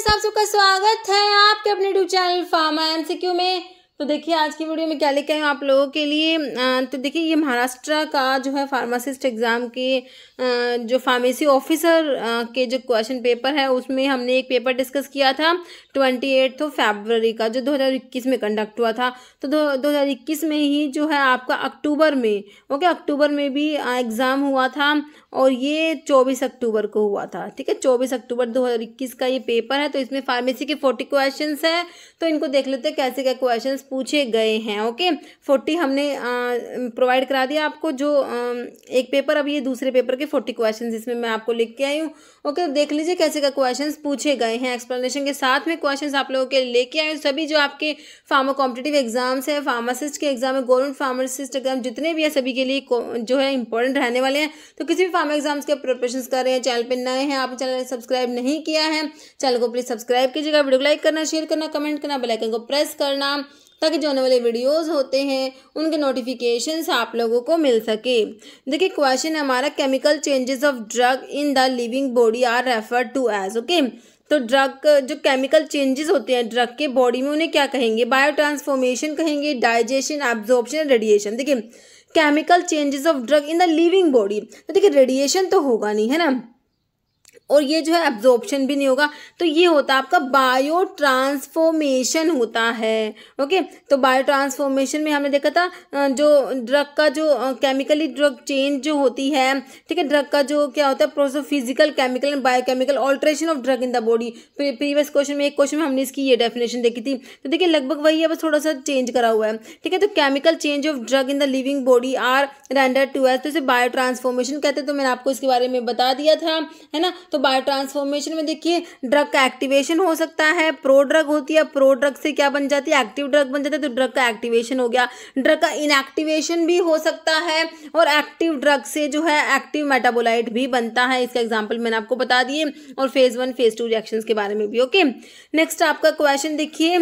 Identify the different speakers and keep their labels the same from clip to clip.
Speaker 1: Friends आप सबका स्वागत है आपके अपने YouTube channel pharma M C Q में तो देखिए आज की वीडियो में क्या लेकर आए आप लोगों के लिए तो देखिए ये महाराष्ट्र का जो है फार्मासिस्ट एग्ज़ाम के जो फार्मेसी ऑफिसर के जो क्वेश्चन पेपर है उसमें हमने एक पेपर डिस्कस किया था ट्वेंटी एट ऑफ फेबररी का जो 2021 में कंडक्ट हुआ था तो 2021 में ही जो है आपका अक्टूबर में ओके अक्टूबर में भी एग्ज़ाम हुआ था और ये 24 अक्टूबर को हुआ था ठीक है 24 अक्टूबर 2021 का ये पेपर है तो इसमें फार्मेसी के 40 क्वेश्चन है तो इनको देख लेते हैं कैसे क्या क्वेश्चन पूछे गए हैं ओके 40 हमने प्रोवाइड करा दिया आपको जो आ, एक पेपर अब ये दूसरे पेपर के 40 क्वेश्चन इसमें मैं आपको लिख के आई हूँ ओके तो देख लीजिए कैसे क्या क्वेश्चन पूछे गए हैं एक्सप्लेनेशन के साथ में क्वेश्चन आप लोगों के लेके आए सभी जो आपके फार्मा कॉम्पिटेटिव एग्जाम्स हैं फार्मासिस्ट के एग्जाम है गवर्नमेंट फार्मासिस्ट एग्जाम जितने भी है सभी के लिए जो है इंपॉर्टेंट रहने वाले हैं तो किसी भी फार्म एग्जाम्स के प्रिपरेशन कर रहे हैं चैनल पर नए हैं आपने चैनल सब्सक्राइब नहीं किया है चैनल को प्लीज़ सब्सक्राइब कीजिएगा वीडियो को लाइक करना शेयर करना कमेंट करना बेलाइकन को प्रेस करना ताकि जो आने वाले वीडियोस होते हैं उनके नोटिफिकेशंस आप लोगों को मिल सके देखिए क्वेश्चन हमारा chemical changes of drug in the living body are refer to as okay तो ड्रग जो केमिकल चेंजेस होते हैं ड्रग के बॉडी में उन्हें क्या कहेंगे बायो ट्रांसफॉर्मेशन कहेंगे डाइजेशन एब्जॉर्प्शन रेडिएशन देखिए chemical changes of drug in the living body तो देखिए रेडिएशन तो होगा नहीं है ना और ये जो है एब्जॉर्बशन भी नहीं होगा तो ये होता है आपका बायो ट्रांसफॉर्मेशन होता है ओके तो बायो ट्रांसफॉर्मेशन में हमने देखा था जो ड्रग का जो केमिकली ड्रग चेंज जो होती है ठीक है ड्रग का जो क्या होता है process physical chemical and biochemical alteration of drug in the body previous question में एक क्वेश्चन में हमने इसकी ये डेफिनेशन देखी थी तो देखिए लगभग वही है बस थोड़ा सा चेंज करा हुआ है ठीक है तो chemical change of drug in the living body are render to as तो इसे बायो ट्रांसफॉर्मेशन कहते हैं तो मैंने आपको इसके बारे में बता दिया था है ना तो ट्रांसफॉर्मेशन में देखिए ड्रग का एक्टिवेशन हो सकता है प्रो ड्रग होती है प्रो ड्रग से क्या बन जाती है एक्टिव ड्रग बन जाती है तो ड्रग का एक्टिवेशन हो गया ड्रग का इनएक्टिवेशन भी हो सकता है और एक्टिव ड्रग से जो है एक्टिव मेटाबोलाइट भी बनता है इसका एग्जाम्पल मैंने आपको बता दिए और phase one phase two reaction के बारे में भी ओके नेक्स्ट आपका क्वेश्चन देखिए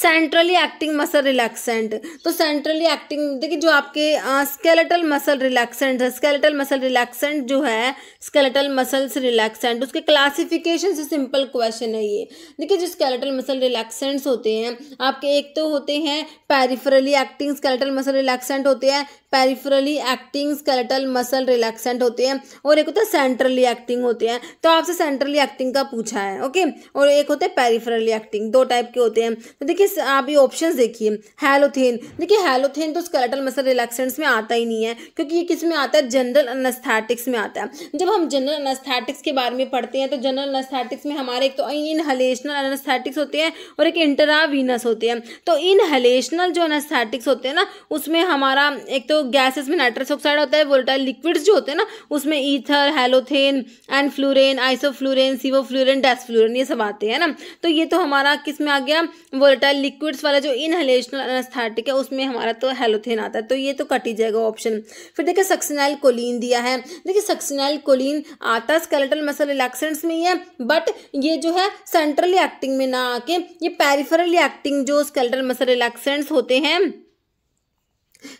Speaker 1: सेंट्रली एक्टिंग मसल रिलैक्सेंट तो सेंट्रली एक्टिंग देखिए जो आपके स्केलेटल मसल रिलैक्सेंट है स्केलेटल मसल रिलैक्सेंट जो है स्केलेटल मसल्स रिलैक्सेंट उसके क्लासिफिकेशन से सिंपल क्वेश्चन है ये देखिए जो स्केलेटल मसल रिलैक्सेंट्स होते हैं आपके एक तो होते हैं peripherally acting skeletal muscle relaxant होते हैं peripherally acting skeletal muscle relaxant होते हैं और एक होता है सेंट्रली एक्टिंग होते हैं तो आपसे सेंट्रली एक्टिंग का पूछा है ओके और एक होता है पैरिफरली एक्टिंग दो टाइप के होते हैं तो देखिए देखिए आप ये ऑप्शंस देखिए हेलोथेन देखिए हेलोथेन तो स्केलेटल मसल रिलैक्सेंट्स में आता ही नहीं है क्योंकि ये किस में आता है जनरल अनस्थैटिक्स में आता है जब हम जनरल अनस्थैटिक्स के बारे में पढ़ते हैं तो जनरल अनस्थैटिक्स में हमारे एक तो इनहलेशनल अनस्थैटिक्स होते हैं और एक इंटरावीनस होते हैं तो इनहलेशनल जो अनस्थैटिक्स होते हैं ना उसमें हमारा एक तो गैसेस में नाइट्रस ऑक्साइड होता है वोल्टाइल लिक्विड्स जो होते हैं ना उसमें ईथर हेलोथेन एनफ्लूरेन आइसोफ्लूरेन सीवोफ्लूरेन डेस्फ्लूरेन ये सब आते हैं ना तो ये तो हमारा किस में आ गया वोल्टाइल लिक्विड्स वाला जो इनहलेशनल अनस्थेटिक है उसमें हमारा तो हेलोथेन आता है तो ये तो कट ही जाएगा ऑप्शन फिर देखिए सक्सिनाइल कोलिन दिया है देखिए सक्सिनाइल कोलिन आता स्केलेटल मसल रिलैक्सेंट्स में ही है बट ये जो है सेंट्रल एक्टिंग में ना आके ये पेरिफेरल एक्टिंग जो स्केलेटल मसल रिलैक्सेंट्स होते हैं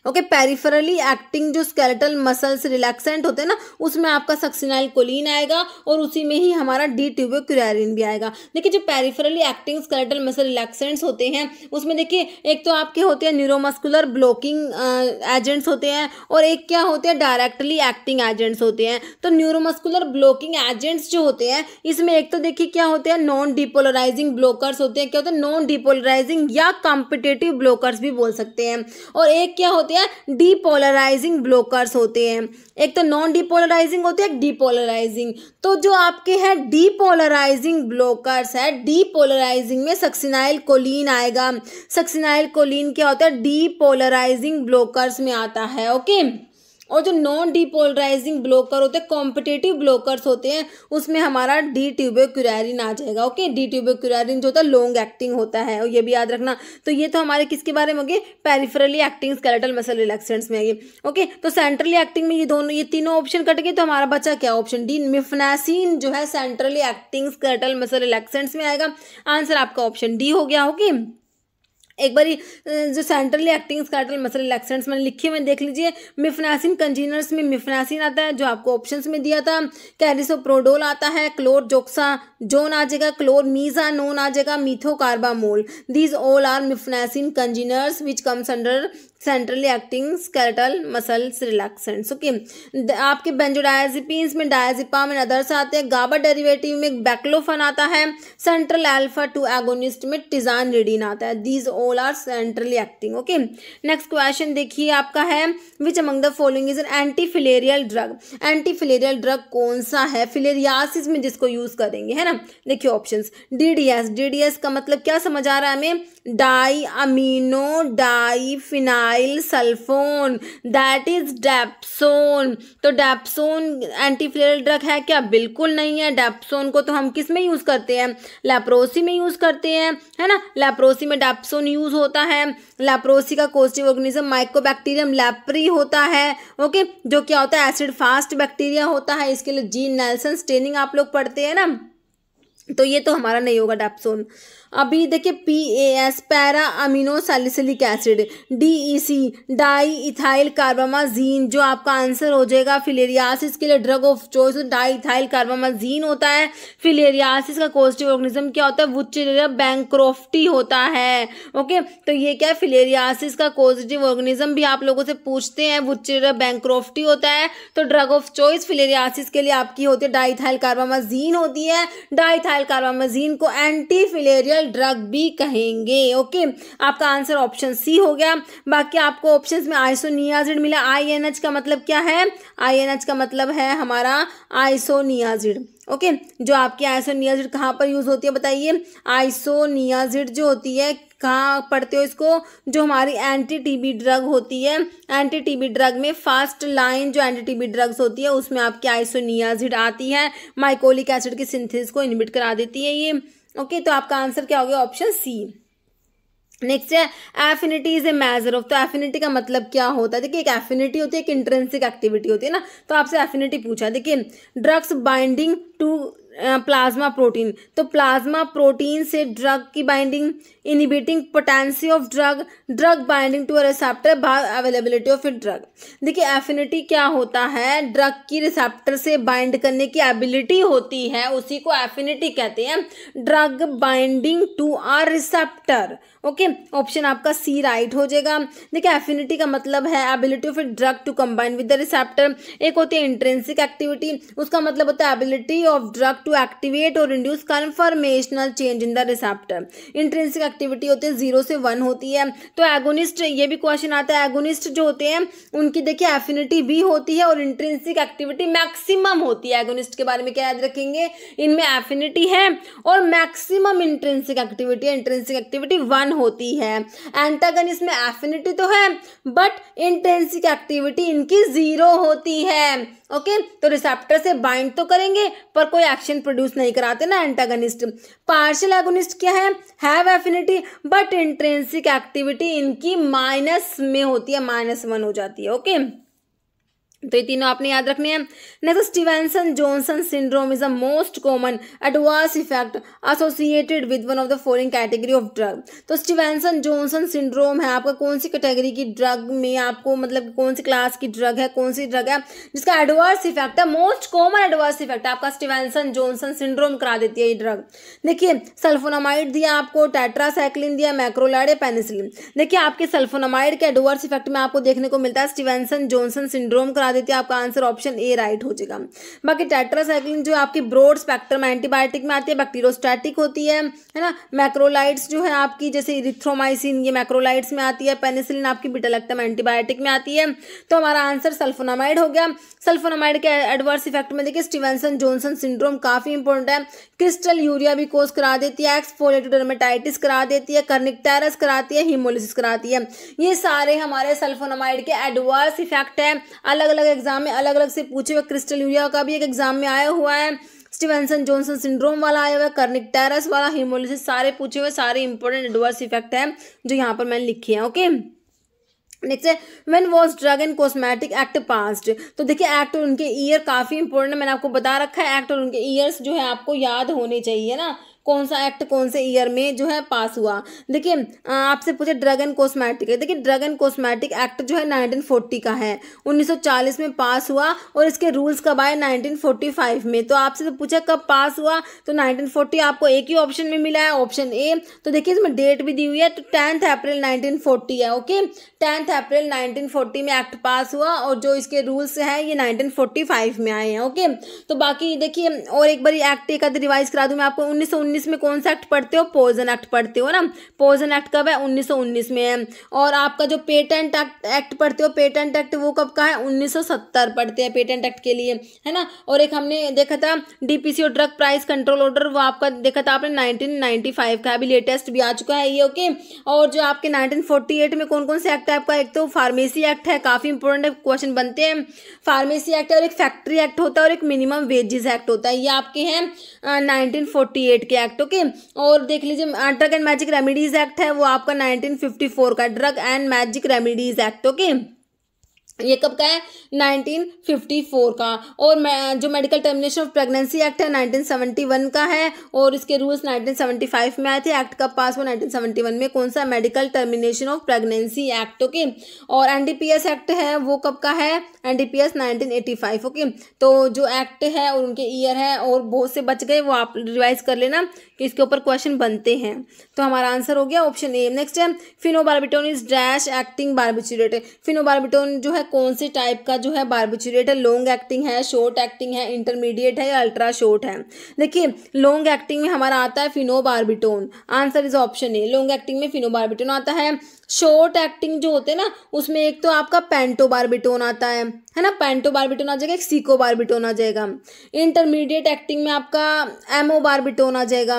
Speaker 1: ओके पेरिफरली एक्टिंग जो स्केलेटल मसल्स रिलैक्सेंट होते हैं ना उसमें आपका सक्सिनाइल कोलिन आएगा और उसी में ही हमारा डी ट्यूबोक्यूरिन भी आएगा देखिए जो peripherally acting skeletal muscle relaxants होते हैं उसमें देखिए एक तो आपके होते हैं न्यूरोमस्कुलर ब्लॉकिंग एजेंट्स होते हैं और एक क्या होते हैं डायरेक्टली एक्टिंग एजेंट्स होते हैं तो न्यूरोमस्कुलर ब्लॉकिंग एजेंट्स जो होते हैं इसमें एक तो देखिए क्या होते हैं नॉन डिपोलराइजिंग ब्लॉकर्स होते हैं क्या होते हैं नॉन डिपोलराइजिंग या कॉम्पिटेटिव ब्लॉकर्स भी बोल सकते हैं और एक क्या क्या होते हैं डीपोलराइजिंग ब्लॉकर्स होते हैं एक तो नॉन डीपोलराइजिंग होते हैं डीपोलराइजिंग तो जो आपके हैं डीपोलराइजिंग ब्लॉकर्स है डीपोलराइजिंग में सक्सिनाइल कोलिन आएगा सक्सिनाइल कोलिन क्या होता है डीपोलराइजिंग ब्लॉकर्स में आता है ओके okay? और जो नॉन डिपोलराइजिंग ब्लॉकर होते हैं कॉम्पिटेटिव ब्लॉकर्स होते हैं उसमें हमारा डी ट्यूबोक्यूरारिन आ जाएगा ओके डी ट्यूबोक्यूरारिन जो होता है लॉन्ग एक्टिंग होता है और ये भी याद रखना तो ये तो हमारे किसके बारे में होंगे peripherally acting skeletal muscle relaxants में आएंगे ओके तो सेंट्रली एक्टिंग में ये दोनों ये तीनों ऑप्शन कट गए तो हमारा बचा क्या ऑप्शन डी मिफनासिन जो है centrally acting skeletal muscle relaxants में आएगा आंसर आपका ऑप्शन डी हो गया ओके एक बार जो centrally acting skeletal muscle relaxants मैंने लिखे हुए देख लीजिए मिफनासिन कंजीनर्स में मिफनासिन आता है जो आपको ऑप्शन में दिया था कैरिसोप्रोडोल आता है क्लोर जोक्सा जोन आ जाएगा क्लोर मीजा नोन आ जाएगा methocarbamol these all are mephenesin congeners which comes under centrally acting skeletal muscles relaxants okay आपके बेंजोडायाजिपीन्स में डायजिपाम एंड अदर्स आते हैं गाबा डेरिवेटिव में बैक्लोफन आता है सेंट्रल एल्फा टू एगोनिस्ट में टिजान रिडीन आता है these all are centrally acting okay next question देखिए आपका है which among the following is an anti filarial drug anti filarial drug कौन सा है फिलेरियासिस में जिसको यूज करेंगे है ना देखिए ऑप्शंस डी डीडीएस का मतलब क्या समझ आ रहा है हमें डाई अमीनो डाई फिनाइल डाइल सल्फोन दैट इज डेप्सोन तो डेप्सोन एंटीफ्लेरल ड्रग है क्या बिल्कुल नहीं है डेप्सोन को तो हम किस में यूज़ करते हैं लेप्रोसी में यूज़ करते हैं है ना लेप्रोसी में डेप्सोन यूज़ होता है लेप्रोसी का कोस्टिव ऑर्गेनिज्म माइकोबैक्टीरियम लेप्री होता है ओके जो क्या होता है एसिड फास्ट बैक्टीरिया होता है इसके लिए जीन नेल्सन स्टेनिंग आप लोग पढ़ते हैं ना तो ये तो हमारा नहीं होगा डेप्सोन अभी देखिए P A S para amino salicylic acid D E e C di ethyl carbamazine जो आपका आंसर हो जाएगा फिलेरियासिस के लिए drug of choice di ethyl carbamazine होता है फिलेरियासिस का कोस्टिव ऑर्गेनिज्म क्या होता है वुचेरिया बैंक्रोफ्टी होता है ओके तो ये क्या फिलेरियासिस का कोस्टिव ऑर्गेनिज्म भी आप लोगों से पूछते हैं वुचेरिया बैंक्रोफ्टी होता है तो ड्रग ऑफ चॉइस फिलेरियासिस के लिए आपकी होती है डाईथाइल कार्बामाजीन होती है डाइथाइल कार्बामाजीन को एंटी फिलेरिया इलेgal ड्रग भी कहेंगे ओके आपका आंसर ऑप्शन सी हो गया बाकी आपको ऑप्शन में आइसोनियाजिड मिला आई का मतलब क्या है आई का मतलब है हमारा आइसोनियाजिड ओके okay, जो आपकी आइसोनियाजिड कहाँ पर यूज़ होती है बताइए आइसोनियाजिड जो होती है कहाँ पढ़ते हो इसको जो हमारी एंटी टीबी ड्रग होती है एंटी टीबी ड्रग में फास्ट लाइन जो एंटी टीबी ड्रग्स होती है उसमें आपकी आइसोनियाजिड आती है माइकोलिक एसिड की सिंथेसिस को इनिबिट करा देती है ये ओके तो आपका आंसर क्या हो गया ऑप्शन सी नेक्स्ट है affinity is a measure of तो एफिनिटी का मतलब क्या होता है देखिए एक एफिनिटी होती है एक इंटरेंसिक एक्टिविटी होती है ना तो आपसे एफिनिटी पूछा देखिए drugs binding to plasma protein तो प्लाज्मा प्रोटीन से ड्रग की binding inhibiting potency of drug drug binding to a receptor by availability of a drug देखिए एफिनिटी क्या होता है ड्रग की रिसेप्टर से बाइंड करने की एबिलिटी होती है उसी को एफिनिटी कहते हैं drug binding to are receptor okay option आपका सी राइट हो जाएगा देखिए एफिनिटी का मतलब है ability of a drug to combine with the receptor एक होती है इंट्रेंसिक एक्टिविटी उसका मतलब होता है ability of drug to activate और induce conformational change in the receptor intrinsic activity होती है जीरो से वन होती है तो एगोनिस्ट ये भी क्वेश्चन आता है एगोनिस्ट जो होते हैं उनकी देखिए एफिनिटी भी होती है और इंट्रेंसिक एक्टिविटी मैक्सिमम होती है एगोनिस्ट के बारे में क्या याद रखेंगे इनमें एफिनिटी है और maximum intrinsic activity intrinsic activity one होती है एंटागनिस्ट में एफिनिटी तो है बट इंटेंसिक एक्टिविटी इनकी ज़ीरो होती है ओके okay? तो रिसेप्टर से बाइंड तो करेंगे पर कोई एक्शन प्रोड्यूस नहीं कराते ना एंटागनिस्ट पार्शियल एगोनिस्ट क्या है have affinity but intrinsic activity इनकी माइनस में होती है माइनस वन हो जाती है ओके okay? तो ये तीनों आपने याद रखने हैं next Stevenson Johnson syndrome is a most common adverse effect associated with one of the following category of drug तो स्टीवेंसन जॉनसन सिंड्रोम है आपका कौन सी कैटेगरी की ड्रग में आपको मतलब कौन सी क्लास की ड्रग है कौन सी ड्रग है जिसका एडवर्स इफेक्ट है मोस्ट कॉमन एडवर्स इफेक्ट आपका स्टीवेंसन जॉनसन सिंड्रोम करा देती है ये ड्रग देखिए सल्फोनामाइड दिया आपको टेट्रासाइक्लिन दिया मैक्रोलाइड या पेनिसिलिन देखिए आपके सल्फोनामाइड के एडवर्स इफेक्ट में आपको देखने को मिलता है स्टीवेंसन जॉनसन सिंड्रोम करा बता देती है आपका आंसर ऑप्शन ए राइट हो जाएगा बाकी टेट्रासाइक्लिन जो आपकी ब्रॉड स्पेक्ट्रम एंटीबायोटिक में आती है बैक्टीरियोस्टैटिक होती है है ना मैक्रोलाइट्स जो है आपकी जैसे इरिथ्रोमाइसिन ये मैक्रोलाइट्स में आती है पेनिसिलिन आपकी बिटालेक्टम एंटीबायोटिक में आती है तो हमारा आंसर सल्फोनामाइड हो गया सल्फोनामाइड के एडवर्स इफेक्ट में देखिए स्टीवेंसन जॉनसन सिंड्रोम काफ़ी इंपॉर्टेंट है क्रिस्टल यूरिया भी कोस करा देती है एक्सफोलेटोडर्मेटाइटिस करा देती है कर्निकटेरस कराती है हीमोलिसिस कराती है ये सारे हमारे सल्फोनामाइड के एडवर्स इफेक्ट है अलग अलग अलग एग्जाम में अलग अलग से पूछे हुए क्रिस्टल यूरिया का भी एक एग्जाम में आया हुआ है स्टीवेंसन जॉनसन सिंड्रोम वाला आया हुआ है कर्निक टेरस वाला हीमोलिसिस सारे पूछे हुए सारे इंपॉर्टेंट एडवर्स इफेक्ट है जो यहाँ पर मैंने लिखे हैं ओके नेक्स्ट है when was drug and cosmetic act passed तो देखिए एक्ट और उनके ईयर काफ़ी इंपॉर्टेंट है मैंने आपको बता रखा है एक्ट और उनके ईयर्स जो है आपको याद होने चाहिए ना कौन सा एक्ट कौन से ईयर में जो है पास हुआ देखिए आपसे पूछे ड्रगन कॉस्मेटिक देखिए ड्रगन कॉस्मेटिक एक्ट जो है 1940 का है 1940 में पास हुआ और इसके रूल्स कब आए 1945 में तो आपसे तो पूछा कब पास हुआ तो 1940 आपको एक ही ऑप्शन में मिला है ऑप्शन ए तो देखिए इसमें डेट भी दी हुई है तो टेंथ अप्रैल नाइनटीन है ओके टेंथ अप्रैल नाइनटीन में एक्ट पास हुआ और जो इसके रूल्स हैं ये नाइनटीन में आए हैं ओके तो बाकी देखिए और एक बार एक्ट एक रिवाइज करा दूँ मैं आपको उन्नीस 1919 में कौन सा एक्ट पढ़ते हो पोजन एक्ट पढ़ते हो ना पोजन एक्ट कब है 1919 में है और आपका जो पेटेंट एक्ट एक्ट पढ़ते हो पेटेंट एक्ट वो कब का है 1970 पढ़ते हैं पेटेंट एक्ट के लिए है ना और एक हमने देखा था डीपीसी और ड्रग प्राइस कंट्रोल ऑर्डर वो आपका देखा था आपने नाइनटीन का अभी लेटेस्ट भी आ चुका है ये ओके और जो आपके नाइनटीन में कौन कौन से एक्ट है आपका एक तो फार्मेसी एक्ट है काफ़ी इंपॉर्टेंट क्वेश्चन बनते हैं फार्मेसी एक्ट है और एक फैक्ट्री एक्ट होता है और एक मिनिमम वेजेस एक्ट होता है ये आपके हैं नाइनटीन के एक्ट ओके और देख लीजिए drug and magic remedies act है वो आपका नाइनटीन का drug and magic remedies act okay ये कब का है 1954 का और मैं जो medical termination of pregnancy act है 1971 का है और इसके रूल्स 1975 में आए थे एक्ट कब पास हुआ 1971 में कौन सा medical termination of pregnancy act okay और एनडीपीएस एक्ट है वो कब का है एनडीपीएस 1985 ओके तो जो एक्ट है और उनके ईयर है और बहुत से बच गए वो आप रिवाइज कर लेना कि इसके ऊपर क्वेश्चन बनते हैं तो हमारा आंसर हो गया ऑप्शन ए नेक्स्ट है phenobarbitone is dash acting barbiturate phenobarbitone जो है है कौन से टाइप का जो है बारबोचुरेट है लॉन्ग एक्टिंग है शॉर्ट एक्टिंग है इंटरमीडिएट है या अल्ट्रा शॉर्ट है देखिए लॉन्ग एक्टिंग में हमारा आता है phenobarbitone answer is option A long acting में फिनोबार्बिटोन आता है शॉर्ट एक्टिंग जो होते हैं ना उसमें एक तो आपका पेंटोबार्बिटोन आता है है ना पेंटो बारबिटोन आ जाएगा एक सीको बारबिटोन आ जाएगा इंटरमीडिएट एक्टिंग में आपका एमओ बारबिटोन आ जाएगा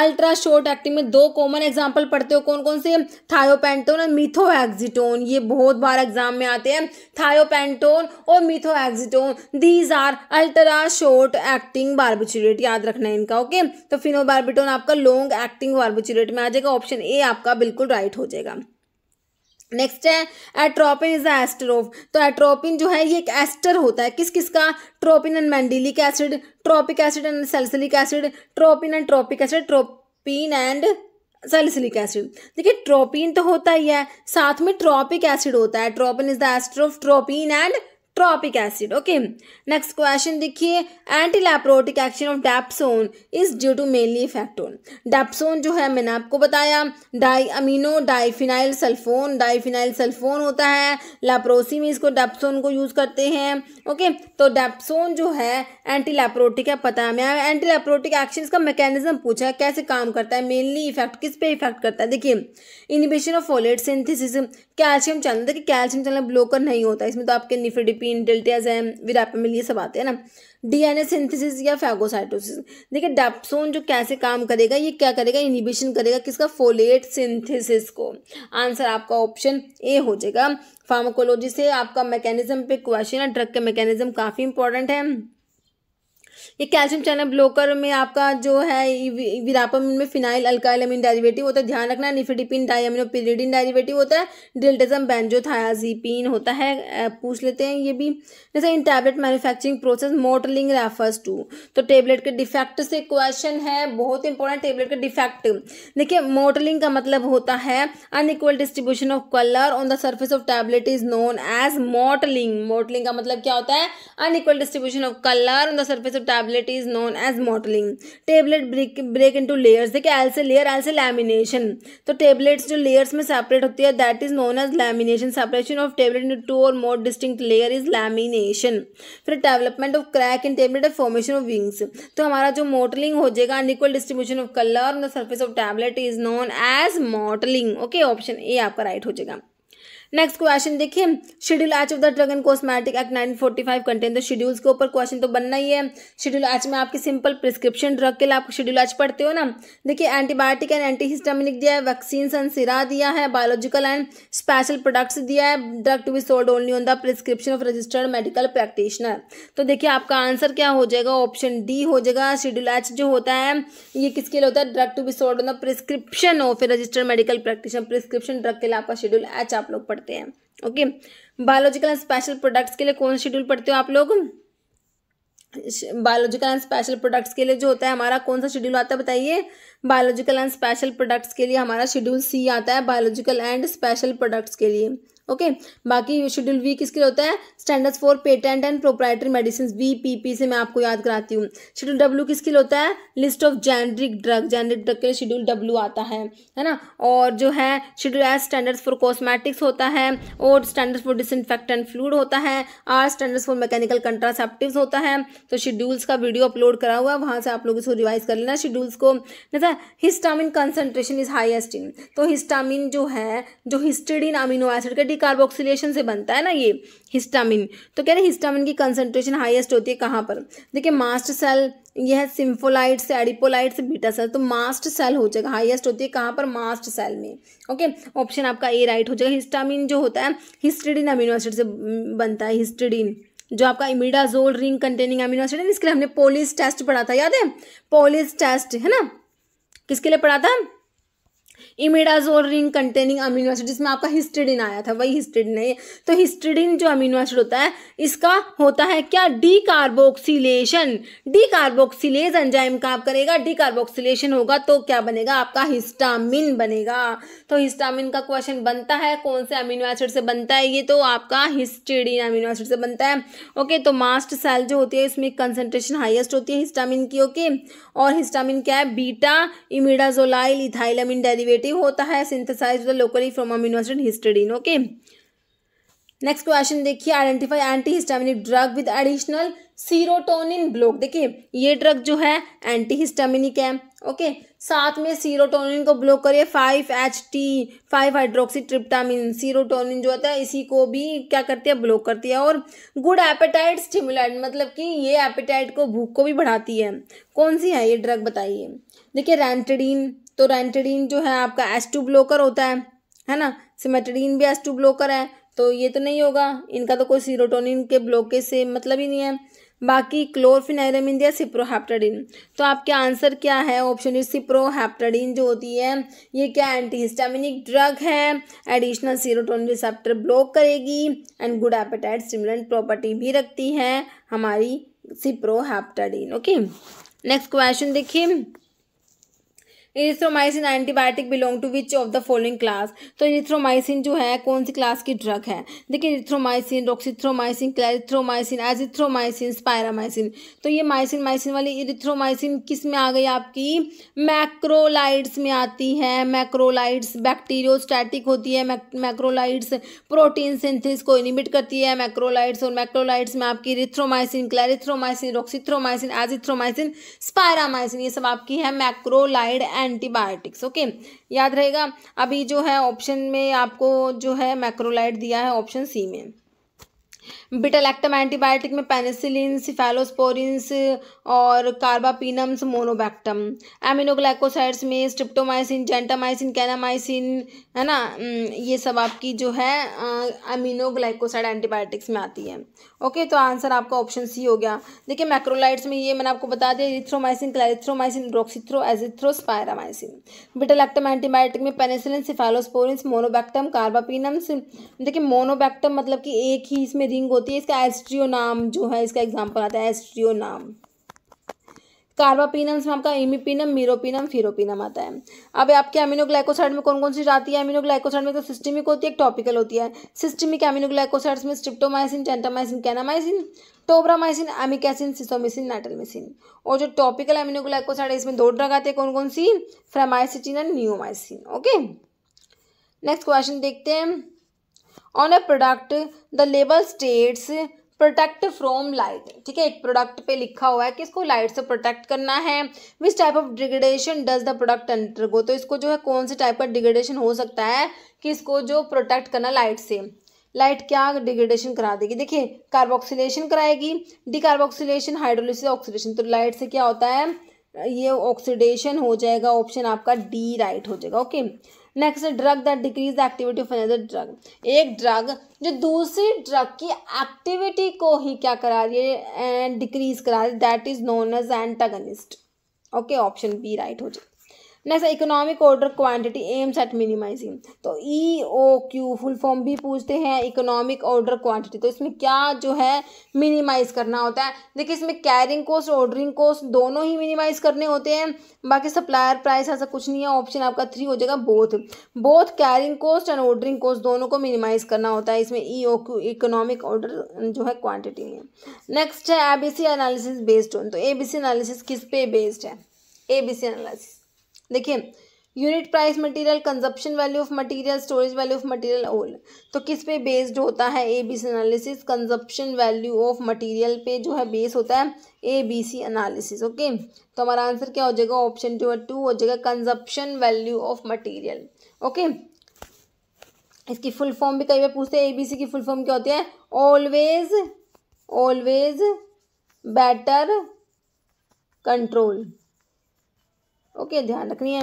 Speaker 1: अल्ट्रा शॉर्ट एक्टिंग में दो कॉमन एग्जाम्पल पढ़ते हो कौन कौन से थायोपेंटोन और मिथो एक्जिटोन ये बहुत बार एग्जाम में आते हैं थायोपेंटोन और methohexitone these are ultra short acting barbiturate याद रखना है इनका ओके तो फिनोबारबिटोन आपका लॉन्ग एक्टिंग बारबिचुरेट में आ जाएगा ऑप्शन ए आपका बिल्कुल राइट हो जाएगा नेक्स्ट है एट्रोपिन इज एस्टरोफ तो एट्रोपिन जो है ये एक एस्टर होता है किस किस का tropine and mandelic acid tropic acid and salicylic acid tropine and tropic acid tropine and salicylic acid देखिए ट्रोपिन तो होता ही है साथ में ट्रॉपिक एसिड होता है tropine is the ester of tropine and tropic acid okay next question देखिए anti leprotic action of dapsone is due to mainly फैक्टोन डैप्सोन जो है मैंने आपको बताया di amino diphenyl sulfone diphenyl sulfone होता है लैप्रोसी में इसको डैप्सोन को यूज़ करते हैं ओके तो डैप्सोन जो है एंटी लैप्रोटिक है पता है मैं एंटी लैप्रोटिक एक्शन का मैकेनिज्म पूछा है कैसे काम करता है मेनली इफेक्ट किस पे इफेक्ट करता है देखिए inhibition of folate synthesis calcium channel देखिए कि कैल्शियम चैनल ब्लॉकर नहीं होता इसमें तो आपके निफेडिपिन डेल्टियाजैम विरापेमिल ये सब आते हैं ना डीएनए सिंथेसिस या फैगोसाइटोसिस देखिए डेप्सोन जो कैसे काम करेगा ये क्या करेगा इनिबिशन करेगा किसका फोलेट सिंथेसिस को आंसर आपका ऑप्शन ए हो जाएगा फार्माकोलॉजी से आपका मैकेनिज्म पे क्वेश्चन है ड्रग के मैकेनिज्म काफ़ी इंपॉर्टेंट है ये कैल्शियम चैनल ब्लॉकर में आपका जो है विरापम में फिनाइल अल्काइलमिन डायरिवेटिव होता है ध्यान रखना निफिडिपिन डायमिनोपिरिडिन डायरिवेटिव होता है डिल्टिजम बेंजोथायाजीपिन होता है पूछ लेते हैं ये भी जैसे in tablet manufacturing process mottling refers to तो टेबलेट के डिफेक्ट से क्वेश्चन है बहुत इंपॉर्टेंट टेबलेट का डिफेक्ट देखिए मोटलिंग का मतलब होता है unequal distribution of colour on the surface of tablet is known as mottling mottling का मतलब क्या होता है unequal distribution of colour on the surface of tablet tablet is known as modelling tablet break break into layers देखिए L से layer L से lamination तो tablets जो लेयर्स में सेपरेट होती है that is known as lamination separation of tablet into two और more distinct layer is lamination फिर development of crack in tablet and formation of wings तो हमारा जो मॉडलिंग हो जाएगा unequal distribution of colour on the surface of tablet is known as modelling okay option A आपका right हो जाएगा next question देखिए schedule H of the drug and cosmetic act 1945 contain the schedules के ऊपर क्वेश्चन तो बनना ही है शेड्यूल एच में आपके सिंपल प्रिस्क्रिप्शन ड्रग के लिए आप शेड्यूल एच पढ़ते हो ना देखिए एंटीबायोटिक एंड एंटी हिस्टामिनिक दिया है वैक्सीन एंड सिरा दिया है बायोलॉजिकल एंड स्पेशल प्रोडक्ट्स दिया है drug to be sold only on the prescription of registered medical practitioner तो देखिए आपका आंसर क्या हो जाएगा ऑप्शन डी हो जाएगा शेड्यूल एच जो होता है ये किसके लिए होता है drug to be sold on the prescription of registered medical practitioner prescription drug के लिए आपका शेड्यूल एच आप लोग पढ़ते पढ़ते हैं okay biological and special products के लिए कौन शेड्यूल पढ़ते हो आप लोग बायोलॉजिकल एंड स्पेशल प्रोडक्ट्स के लिए जो होता है हमारा कौन सा शेड्यूल आता है बताइए बायोलॉजिकल एंड स्पेशल प्रोडक्ट्स के लिए हमारा शेड्यूल सी आता है बायोलॉजिकल एंड स्पेशल प्रोडक्ट्स के लिए ओके बाकी शेड्यूल वी किसके लिए होता है standards for patent and proprietary medicine V P P से मैं आपको याद कराती हूँ शेड्यूल डब्ल्यू किसके लिए होता है list of generic drug generic drug के लिए शेड्यूल डब्ल्यू आता है है ना और जो है schedule S standards for cosmetics होता है और स्टैंडर्ड फॉर डिसइनफेक्टेंट फ्लूड होता है R standards for mechanical contraceptive होता है तो शेड्यूल्स का वीडियो अपलोड करा हुआ है वहाँ से आप लोग इसको रिवाइज कर लेना शेड्यूल्स को जैसा हिस्टामिन कंसनट्रेशन इज इन तो हिस्टामिन जो है जो हिस्टेडिन अमीनो एसिड का कार्बोक्सिलेशन से बनता है ना ये हिस्टामिन तो कह रहे हिस्टामिन की कंसनट्रेशन हाइएस्ट होती है कहाँ पर देखिए मास्ट सेल यह है सिम्फोलाइट्स एडिपोलाइट्स बीटा सेल तो मास्ट सेल हो जाएगा हाईएस्ट होती है कहाँ पर मास्ट सेल में ओके ऑप्शन आपका ए राइट हो जाएगा हिस्टामिन जो होता है हिस्ट्रीडिन अमीनो एसिड से बनता है हिस्ट्रीडिन जो आपका imidazole ring containing amino acid है इसके लिए हमने पोलिस टेस्ट पढ़ा था याद है पोलिस टेस्ट है ना किसके लिए पढ़ा था imidazole ring containing amino acid जिसमें आपका हिस्टेडिन आया था वही हिस्टेडिन है तो हिस्टेडिन जो अमीनो एसिड होता है इसका होता है क्या डी डी डीकार्बोक्सीलेज एंजाइम काम करेगा डी डीकार्बोक्सीलेशन होगा तो क्या बनेगा आपका हिस्टामिन बनेगा तो हिस्टामिन का क्वेश्चन बनता है कौन से अमीनो एसिड से बनता है ये तो आपका हिस्टेडिन अमीनो एसिड से बनता है ओके तो मास्ट सेल जो होती है इसमें कंसेंट्रेशन हाइएस्ट होती है हिस्टामिन की ओके और हिस्टामिन क्या है beta imidazolyl ethylamine derivate derivative होता है synthesize the locally from amino acid histidine okay next question देखिए identify anti histaminic drug with additional serotonin block देखिए ये ड्रग जो है एंटी हिस्टामिनिक है ओके okay? साथ में सीरोटोनिन को ब्लॉक करिए five H T five hydroxy tryptamine serotonin जो होता है इसी को भी क्या करती है ब्लॉक करती है और गुड एपेटाइट स्टिमुलेट मतलब कि ये एपेटाइट को भूख को भी बढ़ाती है कौन सी है ये ड्रग बताइए देखिए रेंटेडीन तो रेंटेडीन जो है आपका एस टू ब्लोकर होता है है ना सिमेटेडीन भी एस टू ब्लोकर है तो ये तो नहीं होगा इनका तो कोई सीरोटोनिन के ब्लॉके से मतलब ही नहीं है बाकी क्लोरफिनायरमिन दिया सिप्रोहैप्टाडिन तो आपके आंसर क्या है ऑप्शन इज सिप्रोहैप्टाडिन जो होती है ये क्या एंटी हिस्टामिनिक ड्रग है एडिशनल सीरोटोन रिसेप्टर ब्लॉक करेगी and good appetite stimulant property भी रखती है हमारी सिप्रोहैप्टाडिन ओके नेक्स्ट क्वेश्चन देखिए erythromycin antibiotic belong to which of the following class तो इरिथ्रोमाइसिन जो है कौन सी क्लास की ड्रग है देखिए erythromycin roxithromycin clarithromycin azithromycin spiramycin तो ये माइसिन माइसिन वाली इरिथ्रोमाइसिन किस में आ गई आपकी मैक्रोलाइड्स में आती है मैक्रोलाइड्स बैक्टीरियोस्टैटिक होती है मैक्रोलाइड्स प्रोटीन सिंथिस को इनिमिट करती है मैक्रोलाइड्स और मैक्रोलाइड्स में आपकी erythromycin clarithromycin roxithromycin azithromycin spiramycin ये सब आपकी है मैक्रोलाइड एंटीबायोटिक्स ओके याद रहेगा अभी जो है ऑप्शन में आपको जो है मैक्रोलाइट दिया है ऑप्शन सी में एक्टम एंटीबायोटिक में पेनिसिलिन सिफेलोस्पोरिन्स और कार्बापिनम्स मोनोबैक्टम एमिनोग्लाइकोसाइड्स में स्ट्रिप्टोमाइसिन जेंटामाइसिन कैनामाइसिन है ना ये सब आपकी जो है एमिनोग्लाइकोसाइड एंटीबायोटिक्स में आती है ओके तो आंसर आपका ऑप्शन सी हो गया देखिए मैक्रोलाइट्स में ये मैंने आपको बता दिया erythromycin clarithromycin roxithro azithro spiramycin lactam antibiotic में पेनिसिलिन सिफेलोस्पोरिन्स मोनोबैक्टम कार्बापिनम्स देखिए मोनोबैक्टम मतलब कि एक ही इसमें रिंग होती है इसका एस्ट्रियो नाम जो है इसका एग्जाम्पल आता है एस्ट्रियो नाम कार्बापिनम्स में आपका इमिपिनम मीरोपिनम फिरोपिनम आता है अब आपके अमीनोग्लाइकोसाइड में कौन कौन सी जाती है अमीनोग्लाइकोसाइड में तो सिस्टमिक होती है टॉपिकल होती है सिस्टमिक अमीनोग्लाइकोसाइड्स में streptomycin gentamicin kanamycin tobramycin amikacin sisomicin netilmicin और जो टॉपिकल अमीनोग्लाइकोसाइड है इसमें दो ड्रग आते हैं कौन कौन सी framycetin and neomycin okay next question देखते हैं on a product the label states protect from light ठीक है एक प्रोडक्ट पे लिखा हुआ है कि इसको लाइट से प्रोटेक्ट करना है which type of degradation does the product undergo तो इसको जो है कौन से टाइप का डिग्रेडेशन हो सकता है कि इसको जो प्रोटेक्ट करना लाइट से लाइट क्या डिग्रेडेशन करा देगी देखिए कार्बोक्सीलेशन कराएगी डिकार्बोक्सिलेशन हाइड्रोलिस ऑक्सीडेशन तो लाइट से क्या होता है ये ऑक्सीडेशन हो जाएगा ऑप्शन आपका डी राइट हो जाएगा okay okay? Next drug that decrease the activity of another drug एक ड्रग जो दूसरी ड्रग की एक्टिविटी को ही क्या करा रही है एंड डिक्रीज करा रही है that is known as antagonist okay option B right हो जाए next economic order quantity aims at minimizing तो E O Q full form भी पूछते हैं इकोनॉमिक ऑर्डर क्वांटिटी तो इसमें क्या जो है मिनिमाइज करना होता है देखिए इसमें कैरिंग कॉस्ट ऑर्डरिंग कॉस्ट दोनों ही मिनिमाइज करने होते हैं बाकी सप्लायर प्राइस ऐसा कुछ नहीं है ऑप्शन आपका थ्री हो जाएगा both both carrying cost and ordering cost दोनों को मिनिमाइज करना होता है इसमें E O Q economic order जो है क्वान्टिटी है नेक्स्ट है A B C analysis based on तो ए बी सी एनालिसिस किस पे बेस्ड है ए बी सी एनालिसिस देखिए unit price material consumption value of material storage value of material all तो किस पे बेस्ड होता है A B C analysis consumption value of material पे जो है बेस होता है A B C analysis okay तो हमारा आंसर क्या हो जाएगा ऑप्शन जो है टू हो जाएगा consumption value of material okay इसकी फुल फॉर्म भी कई बार पूछते हैं ए बी सी की फुल फॉर्म क्या होती है always always better control okay ध्यान रखनी है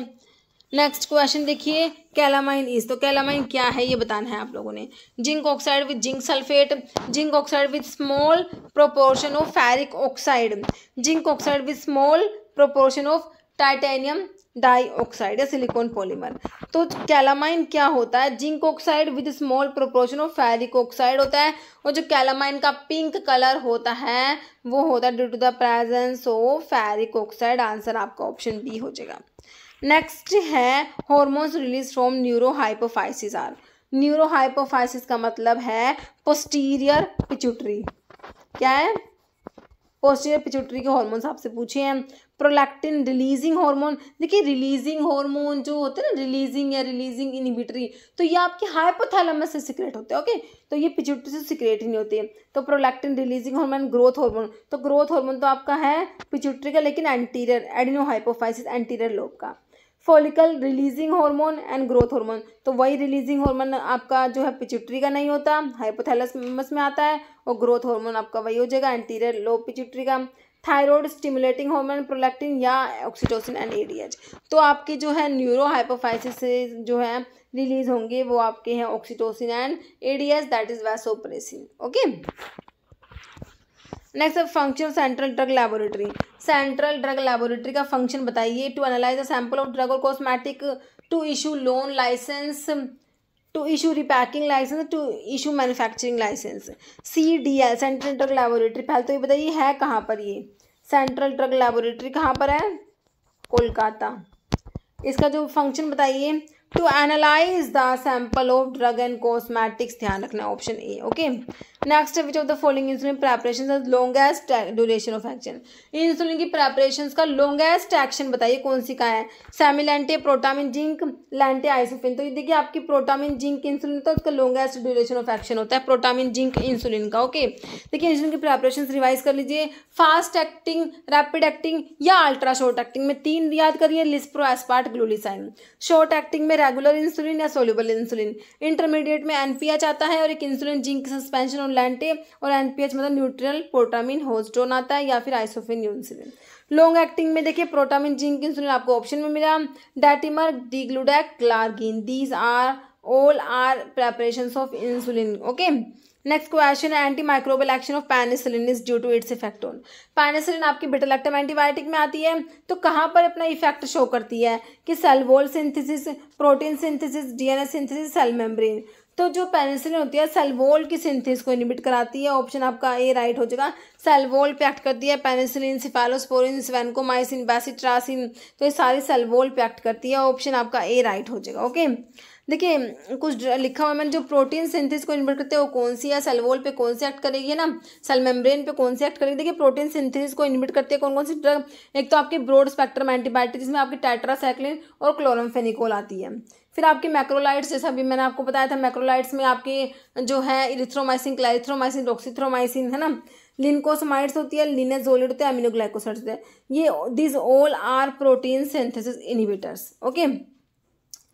Speaker 1: नेक्स्ट क्वेश्चन देखिए कैलामाइन इज तो कैलामाइन क्या है ये बताना है आप लोगों ने zinc oxide with zinc sulphate zinc oxide with small proportion of ferric oxide zinc oxide with small proportion of titanium dioxide या सिलिकॉन पॉलीमर तो कैलामाइन क्या होता है zinc oxide with small proportion of ferric oxide होता है और जो calamine का पिंक कलर होता है वो होता है due to the presence of ferric oxide answer आपका ऑप्शन बी हो जाएगा नेक्स्ट है hormones release from neurohypophysis are neurohypophysis का मतलब है पोस्टीरियर पिचुटरी क्या है पोस्टीरियर पिचुटरी के हार्मोन्स आपसे पूछे हैं प्रोलैक्टिन रिलीजिंग हार्मोन देखिए रिलीजिंग हार्मोन जो होते हैं ना रिलीजिंग या रिलीजिंग इनिबिटरी तो ये आपके हाइपोथैलेमस से सिक्रेट होते हैं ओके तो ये पिचुटरी से सिक्रेट ही नहीं होते तो prolactin releasing hormone growth hormone तो ग्रोथ हार्मोन तो आपका है पिचुटरी का लेकिन anterior adenohypophysis anterior lobe का follicle releasing hormone and growth hormone तो वही रिलीजिंग हार्मोन आपका जो है पिचुट्री का नहीं होता हाइपोथैलेसमस में आता है और ग्रोथ हार्मोन आपका वही हो जाएगा एंटीरियर लो पिचुट्री का थायराइड स्टिमुलेटिंग हार्मोन प्रोलैक्टिन या ऑक्सीटोसिन एंड एडीएच तो आपके जो है न्यूरो हाइपोफाइसिस से जो है रिलीज होंगे वो आपके हैं oxytocin and ADH that is vasopressin okay next function central drug laboratory central drug laboratory का फंक्शन बताइए to analyse the sample of drug और cosmetic to issue loan licence to issue repacking licence to issue manufacturing licence C D L central drug laboratory पहले तो ये बताइए है कहाँ पर ये सेंट्रल ड्रग लेबोरेटरी कहाँ पर है कोलकाता इसका जो फंक्शन बताइए to analyse the sample of drug and cosmetics ध्यान रखना option A okay next which of the following insulin preparation longest duration of action insulin की प्रेपरेशन का लॉन्गेस्ट एक्शन बताइए कौन सी का है सेमिलेंटे प्रोटामिन जिंक लेंटे आइसोफिन तो ये देखिए आपकी प्रोटामिन जिंक इंसुलिन तो उसका लॉन्गेस्ट ड्यूरेशन ऑफ एक्शन होता है प्रोटामिन जिंक इंसुलिन का ओके देखिए इंसुलिन की प्रेपरेशन रिवाइज कर लीजिए फास्ट एक्टिंग रैपिड एक्टिंग या अल्ट्रा शॉर्ट एक्टिंग में तीन याद करिए lispro aspart glulisine short acting में रेगुलर इंसुलिन या सोल्यूबल इंसुलिन इंटरमीडिएट में एनपीएच आता है और एक इंसुलिन जिंक सस्पेंशन लैंटे और एनपीएच मतलब न्यूट्रल प्रोटामिन होस्टोन आता है या फिर आइसोफिन यूनसिलिन लॉन्ग एक्टिंग में देखिए प्रोटामिन जिंक इंसुलिन आपको ऑप्शन में मिला detemir degludec glargine these are all are preparation of insulin okay next question है anti microbial action of penicillin is due to its effect on penicillin आपकी beta lactam antibiotic में आती है तो कहाँ पर अपना इफेक्ट शो करती है कि cell wall synthesis protein synthesis DNA synthesis cell membrane तो जो पेनिसिलिन होती है सेलवोल की सिंथेसिस को इनिबिट कराती है ऑप्शन आपका ए राइट हो जाएगा सेलवोल पे एक्ट करती है पेनिसिलिन सिफेलोस्पोरिन स्वेनकोमाइसिन बेसिट्रासिन तो ये सारी सेलवोल पे एक्ट करती है ऑप्शन आपका ए राइट हो जाएगा ओके देखिए कुछ लिखा हुआ मैंने जो प्रोटीन सिंथेसिस को इनवर्ट करते हैं वो कौन सी है सेलवोल पे कौन से एक्ट करेगी ना सेल मेम्ब्रेन पे कौन सी एक्ट करेगी देखिए प्रोटीन सिंथेसिस को इनिमिट करते हैं कौन कौन सी ड्रग एक तो आपके ब्रॉड स्पेक्ट्रम एंटीबायोटिक जिसमें आपकी टेट्रासाइक्लिन और क्लोरमफेनिकोल आती है फिर आपके मैक्रोलाइट्स जैसा भी मैंने आपको बताया था मैक्रोलाइट्स में आपके जो है इरिथ्रोमाइसिन क्लाइथ्रोमाइसिन डॉक्सीथ्रोमाइसिन है ना लिनकोसमाइड्स होती है लिनेजोलिड होते हैं अमीनोग्लाइकोसाइड्स होते हैं ये these all are protein synthesis inhibitors okay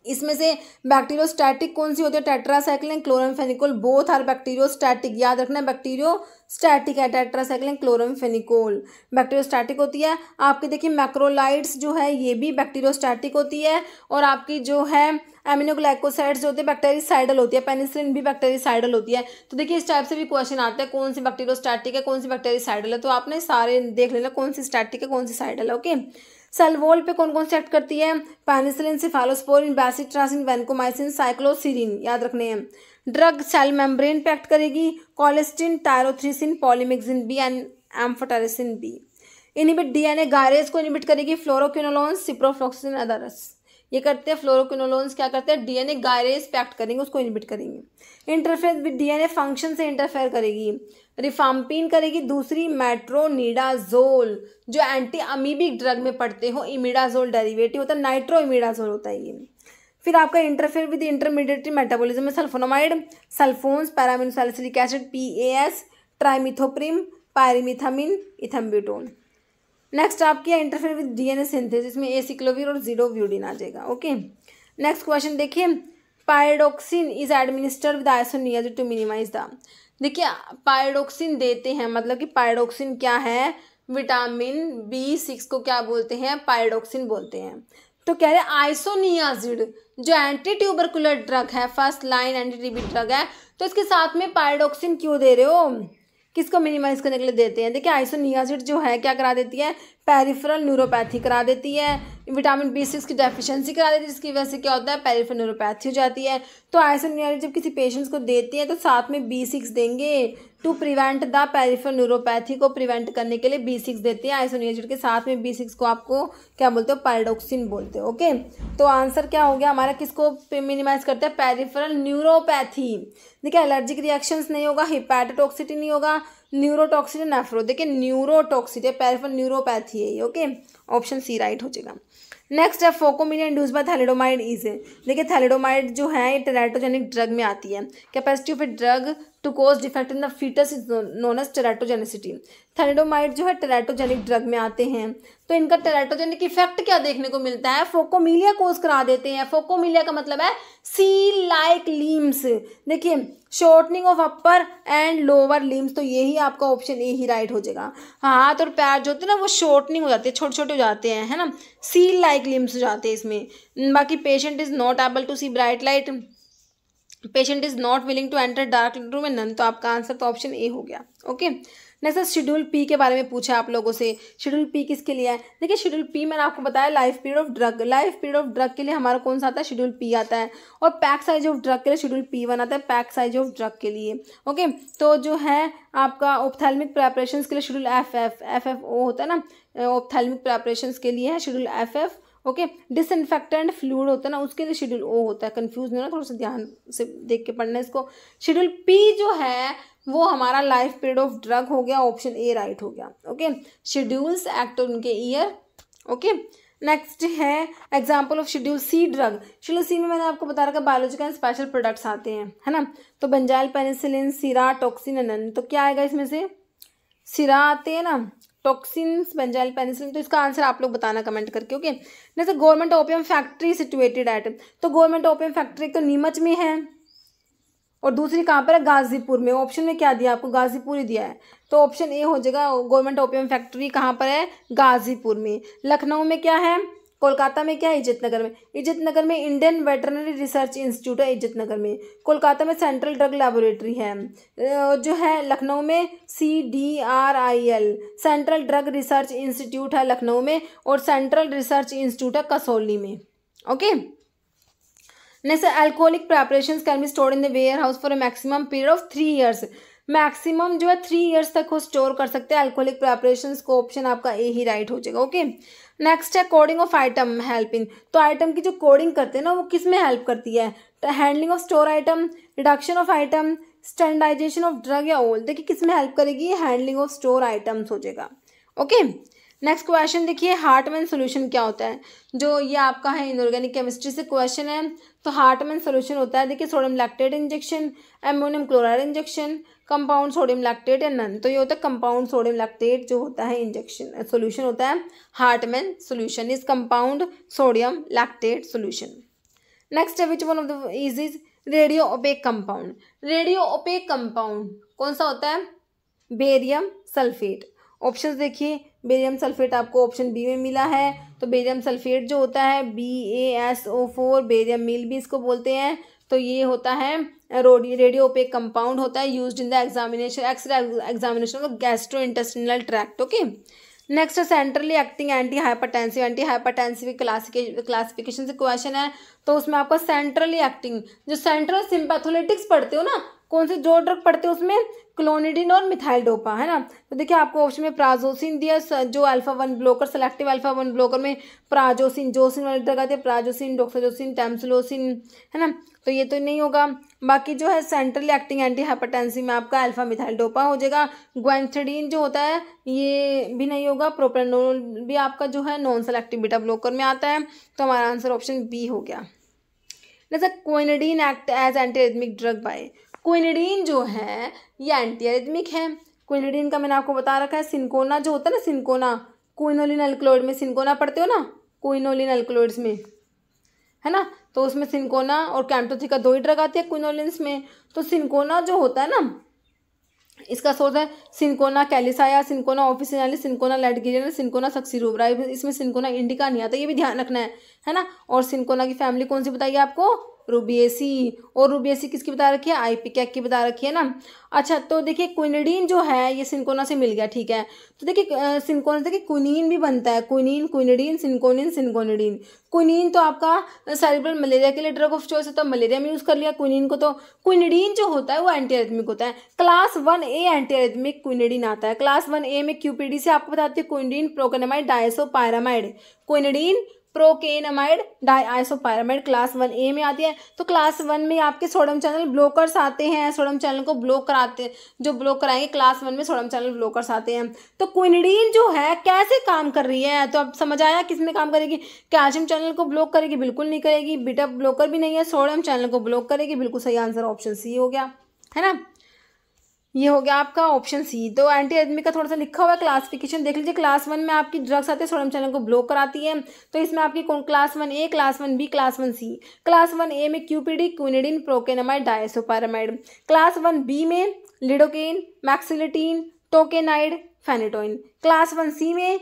Speaker 1: इसमें से बैक्टीरियोस्टैटिक कौन सी होती है tetracycline chloramphenicol both are bacteriostatic याद रखना है बैक्टीरियोस्टैटिक है टेट्रासाइक्लिन क्लोरमफेनिकोल बैक्टीरियोस्टैटिक होती है आपकी देखिए मैक्रोलाइट्स जो है ये भी बैक्टीरियोस्टैटिक होती है और आपकी जो है एमिनोग्लाइकोसाइड्स जो होते हैं साइडल होती है पेनिसिलिन भी साइडल होती है तो देखिए इस टाइप से भी क्वेश्चन आते हैं कौन सी बैक्टीरियोस्टैटिक है कौन सी साइडल है तो आपने सारे देख लेना कौन सी स्टैटिक है कौन सी साइडल है ओके सलवोल पे कौन कौन से एक्ट करती है penicillin cephalosporin bacitracin vancomycin cycloserine याद रखने हैं ड्रग सेल मेम्ब्रेन पे एक्ट करेगी colistin tyrothricin polymyxin B and amphotericin B inhibit DNA gyrase को इनिबिट करेगी फ्लोरोक्विनोलोन्स सिप्रोफ्लोक्सिन अदरस ये करते हैं फ्लोरोक्विनोलोन्स क्या करते हैं डीएनए गायरेज पे एक्ट करेंगे उसको इनिबिट करेंगे इंटरफेयर विद डीएनए फंक्शन से इंटरफेयर करेगी रिफाम्पिन करेगी दूसरी मेट्रोनिडाजोल जो एंटी अमीबिक ड्रग में पड़ते हो इमिडाजोल डेरिवेटिव होता है नाइट्रो इमिडाजोल होता है ये फिर आपका इंटरफेयर विद इंटरमीडिएटरी मेटाबॉलिज्म में sulphonamide sulphones paraminosalicylic acid P A S trimethoprim pyrimethamine ethambutol next आपकी इंटरफेयर विद डीएनए सिंथेसिस में एसिक्लोविर और जीरो व्यूडिन आ जाएगा ओके नेक्स्ट क्वेश्चन देखिए pyridoxine is administered with isoniazid to minimise the देखिए pyridoxine देते हैं मतलब कि पायरोक्सिन क्या है विटामिन बी सिक्स को क्या बोलते हैं पायरोक्सिन बोलते हैं तो कह रहे हैं आइसोनियाजिड जो एंटी ट्यूबरकुलर ड्रग है first line anti TB drug है तो इसके साथ में पायरोक्सिन क्यों दे रहे हो किसको मिनिमाइज करने के लिए देते हैं देखिए आइसोनियाजिड जो है क्या करा देती है पेरिफेरल न्यूरोपैथी करा देती है विटामिन बी सिक्स की डेफिशिएंसी करा देती है जिसकी वजह से क्या होता है पेरिफेरल न्यूरोपैथी हो जाती है तो आयसन न्यूरो जब किसी पेशेंट्स को देती है तो साथ में बी सिक्स देंगे to prevent the peripheral neuropathy को प्रिवेंट करने के लिए बी सिक्स देते हैं आयसन न्यूरो के साथ में बी सिक्स को आपको क्या बोलते हो पैरडोक्सिन बोलते हो ओके तो आंसर क्या हो गया हमारा किसको मिनिमाइज करते हैं पेरिफेरल न्यूरोपैथी देखिए एलर्जिक रिएक्शंस नहीं होगा हिपैटोटॉक्सिटी नहीं होगा न्यूरोटॉक्सिन या नेफ्रो देखिए न्यूरोटॉक्सिन या पैरफल न्यूरोपैथी है ओके ऑप्शन सी राइट हो जाएगा नेक्स्ट है phocomelia induced by thalidomide is देखिए थैलिडोमाइड जो है ये टेराटोजेनिक ड्रग में आती है capacity of a drug to cause defect in the foetus is known as teratogenicity thalidomide जो है टेराटोजेनिक ड्रग में आते हैं तो इनका टेराटोजेनिक इफेक्ट क्या देखने को मिलता है फोकोमीलिया कोज करा देते हैं फोकोमीलिया का मतलब है सी लाइक लीम्स देखिए shortening of upper and lower limbs तो यही आपका ऑप्शन ए ही राइट हो जाएगा हाँ, हाथ और पैर जो होते हैं ना वो शॉर्टनिंग हो जाते हैं छोटे छोटे हो जाते हैं है ना सील लाइक लिम्स हो जाते हैं इसमें बाकी patient is not able to see bright light patient is not willing to enter dark room and none तो आपका आंसर तो ऑप्शन ए हो गया okay next sir schedule P के बारे में पूछा आप लोगों से शेड्यूल पी किसके लिए है देखिए शेड्यूल पी मैंने आपको बताया life period of drug life period of drug के लिए हमारा कौन सा आता है शेड्यूल पी आता है और पैक साइज ऑफ ड्रग के लिए शेड्यूल पी वन आता है पैक साइज ऑफ ड्रग के लिए ओके तो जो है आपका ओपथेलमिक प्रेपरेशन के लिए schedule F F F F O होता है ना ओपथेलमिक प्रेपरेशन के लिए है schedule F F okay disinfectant fluid होता है ना उसके लिए शेड्यूल ओ होता है कंफ्यूज नहीं ना थोड़ा सा ध्यान से देख के पढ़ना इसको शेड्यूल पी जो है वो हमारा लाइफ पीरियड ऑफ ड्रग हो गया ऑप्शन ए राइट हो गया ओके शेड्यूल्स एक्ट उनके ईयर ओके नेक्स्ट है example of schedule C drug schedule C में मैंने आपको बता रखा बायोलॉजिकल स्पेशल प्रोडक्ट्स आते हैं है ना तो बंजाइल पेनिसिलिन सिरा टॉक्सिन तो क्या आएगा इसमें से सिरा आते हैं ना टॉक्सिन्स बेंजाइल पेनिसिलिन तो इसका आंसर आप लोग बताना कमेंट करके ओके जैसे government opium factory situated at तो गवर्नमेंट ओपियम फैक्ट्री तो नीमच में है और दूसरी कहाँ पर है गाजीपुर में ऑप्शन में क्या दिया आपको गाजीपुर ही दिया है तो ऑप्शन ए हो जाएगा गवर्नमेंट ओपियम फैक्ट्री कहाँ पर है गाजीपुर में लखनऊ में क्या है कोलकाता में क्या है इज्जत नगर में इज्जत नगर में इंडियन वेटरनरी रिसर्च इंस्टीट्यूट है इज्जत नगर में कोलकाता में सेंट्रल ड्रग लेबोरेटरी है जो है लखनऊ में C D R I L central drug research institute है लखनऊ में और सेंट्रल रिसर्च इंस्टीट्यूट है कसौली में okay next alcoholic preparation can be store in the warehouse for a maximum period of three years maximum जो है three years तक वो store कर सकते हैं अल्कोहलिक प्रेपरेशन को ऑप्शन आपका ए ही राइट हो जाएगा ओके नेक्स्ट है कोडिंग ऑफ आइटम हेल्पिंग तो आइटम की जो कोडिंग करते हैं ना वो किस में हेल्प करती है handling of store item reduction of item standardisation of drug या ओल्ड देखिए किस में हेल्प करेगी हैंडलिंग ऑफ स्टोर आइटम्स हो जाएगा ओके नेक्स्ट क्वेश्चन देखिए हार्टमैन सोल्यूशन क्या होता है जो ये आपका है इनऑर्गेनिक केमिस्ट्री से क्वेश्चन है तो हार्टमैन सोल्यूशन होता है देखिए sodium lactate injection ammonium chloride injection compound sodium lactate या नन तो ये होता है कंपाउंड सोडियम लैक्टेट जो होता है इंजेक्शन सोल्यूशन होता है Hartmann solution is compound sodium lactate solution next है which one of the is is radio opaque compound radio opaque compound कौन सा होता है बेरियम सल्फेट ऑप्शन देखिए बेरियम सल्फेट आपको ऑप्शन बी में मिला है तो बेरियम सल्फेट जो होता है B A S O four barium meal भी इसको बोलते हैं तो ये होता है रेडियो पे कंपाउंड होता है used in the examination X-ray examination of gastro intestinal tract okay next centrally acting anti hypertensive anti hypertensive classification से क्वेश्चन है तो उसमें आपका सेंट्रली एक्टिंग जो सेंट्रल सिंपैथोलिटिक्स पढ़ते हो ना कौन से जो ड्रग पढ़ते हो उसमें क्लोनिडिन और मिथाइल डोपा है ना तो देखिए आपको ऑप्शन में प्राजोसिन दिया जो alpha one blocker selective alpha one blocker में प्राजोसिन जोसिन वाली ड्रग आती है प्राजोसिन डोक्साजोसिन टेम्सलोसिन है ना तो ये तो नहीं होगा बाकी जो है सेंट्रल एक्टिंग एंटी हाइपरटेंसी में आपका अल्फा मिथाइल डोपा हो जाएगा ग्वेंथडीन जो होता है ये भी नहीं होगा प्रोपेनोल भी आपका जो है नॉन सेलेक्टिव बीटा ब्लॉकर में आता है तो हमारा आंसर ऑप्शन बी हो गया जैसा quinidine act as antiarrhythmic drug by quinidine जो है ये एंटी एरिथमिक है क्विनिडीन का मैंने आपको बता रखा है सिंकोना जो होता है ना सिंकोना क्विनोलिन अल्कलोइड में सिंकोना पढ़ते हो ना क्विनोलिन अल्कलोइड्स में है ना तो उसमें सिंकोना और का दो ही ड्रग आती है क्विनोलिन्स में तो सिंकोना जो होता है ना इसका सोर्स है cinchona calisaya cinchona officinalis cinchona ledgeriana cinchona succirubra इसमें सिंकोना इंडिका नहीं आता ये भी ध्यान रखना है है ना और सिंकोना की फैमिली कौन सी बताइए आपको रूबीएसी और रूबीएसी किसकी बता रखी है आई पी कैक की बता रखी है ना अच्छा तो देखिए क्विनडीन जो है ये सिंकोना से मिल गया ठीक है तो देखिए सिंकोना देखिए क्विनिन भी बनता है क्विनिन क्विनडीन सिंकोनिन सिंकोनिडीन क्विनिन तो आपका सेरिब्रल मलेरिया के लिए ड्रग ऑफ चॉइस है तो मलेरिया में यूज़ कर लिया क्विनिन को तो क्विनडीन जो होता है वो एंटीएथमिक होता है क्लास वन ए एंटीएथमिक क्विनडीन आता है क्लास वन ए में क्यूपीडी से आपको बताती है quinidine procainamide disopyramide quinidine procainamide disopyramide class one A में आती है तो क्लास वन में आपके सोडम चैनल ब्लोकर्स आते हैं सोडम चैनल को ब्लॉक कराते जो ब्लॉक कराएंगे क्लास वन में सोडम चैनल ब्लॉकर्स आते हैं तो क्विनडीन जो है कैसे काम कर रही है तो अब समझ आया किस में काम करेगी कैल्शियम चैनल को ब्लॉक करेगी बिल्कुल नहीं करेगी बिटअप ब्लॉकर भी नहीं है सोडम चैनल को ब्लॉक करेगी बिल्कुल सही आंसर ऑप्शन सी हो गया है ना ये हो गया आपका ऑप्शन सी तो एंटी एडमिक का थोड़ा सा लिखा हुआ है क्लासिफिकेशन देख लीजिए क्लास वन में आपकी ड्रग्स आते हैं सोडियम चैनल को ब्लॉक कराती है तो इसमें आपकी कौन class one A class one B class one C class one A में QPD quinidine procainamide disopyramide class one B में lidocaine mexiletine tocainide phenytoin class one C में